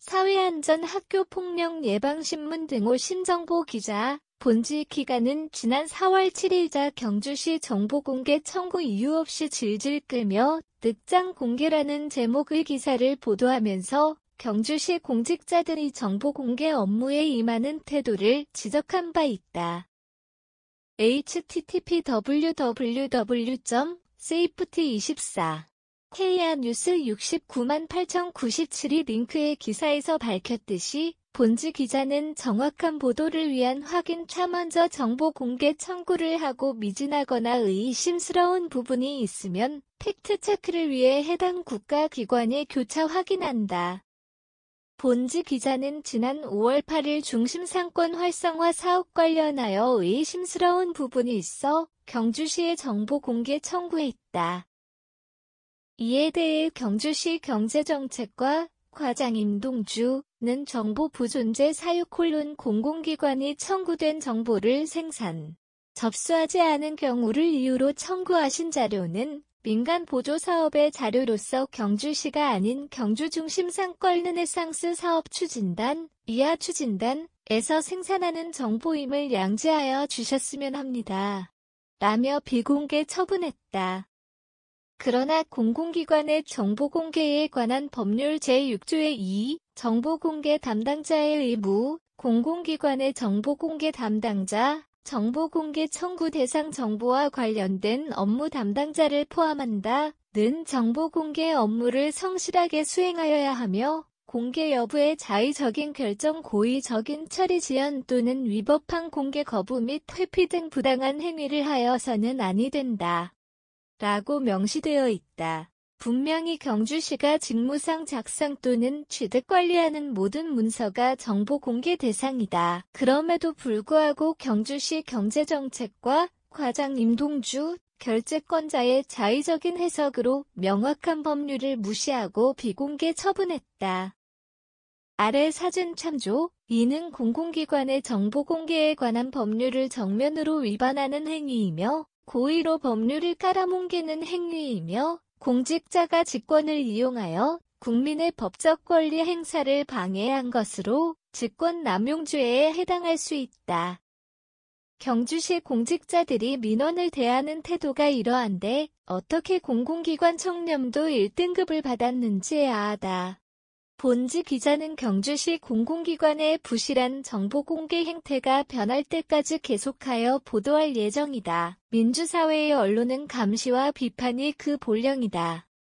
사회안전학교폭력예방신문 등호 신정보 기자 본지 기간은 지난 4월 7일자 경주시 정보공개 청구 이유 없이 질질 끌며 늑장 공개라는 제목의 기사를 보도하면서 경주시 공직자들이 정보공개 업무에 임하는 태도를 지적한 바 있다. http www.safety24 케이아 뉴스 69만 8097이 링크의 기사에서 밝혔듯이 본지 기자는 정확한 보도를 위한 확인차 먼저 정보 공개 청구를 하고 미진하거나 의심스러운 부분이 있으면 팩트체크를 위해 해당 국가기관에 교차 확인한다. 본지 기자는 지난 5월 8일 중심상권 활성화 사업 관련하여 의심스러운 부분이 있어 경주시에 정보 공개 청구했다. 이에 대해 경주시 경제정책과 과장 임동주는 정보부 존재 사유 콜론 공공기관이 청구된 정보를 생산, 접수하지 않은 경우를 이유로 청구하신 자료는 민간 보조 사업의 자료로서 경주시가 아닌 경주중심상권은 해상스 사업 추진단, 이하 추진단에서 생산하는 정보임을 양지하여 주셨으면 합니다. 라며 비공개 처분했다. 그러나 공공기관의 정보공개에 관한 법률 제6조의 2, 정보공개 담당자의 의무, 공공기관의 정보공개 담당자, 정보공개 청구 대상 정보와 관련된 업무 담당자를 포함한다. 는 정보공개 업무를 성실하게 수행하여야 하며 공개 여부의 자의적인 결정 고의적인 처리 지연 또는 위법한 공개 거부 및 회피 등 부당한 행위를 하여서는 아니 된다. 라고 명시되어 있다. 분명히 경주시가 직무상 작성 또는 취득관리하는 모든 문서가 정보 공개 대상이다. 그럼에도 불구하고 경주시 경제정책과 과장 임동주 결재권자의 자의적인 해석으로 명확한 법률을 무시하고 비공개 처분했다. 아래 사진 참조, 이는 공공기관의 정보 공개에 관한 법률을 정면으로 위반하는 행위이며 고의로 법률을 깔아뭉개는 행위이며 공직자가 직권을 이용하여 국민의 법적 권리 행사를 방해한 것으로 직권남용죄에 해당할 수 있다. 경주시 공직자들이 민원을 대하는 태도가 이러한데 어떻게 공공기관 청렴도 1등급을 받았는지 아하다. 본지 기자는 경주시 공공기관의 부실한 정보 공개 행태가 변할 때까지 계속하여 보도할 예정이다. 민주사회의 언론은 감시와 비판이 그 본령이다.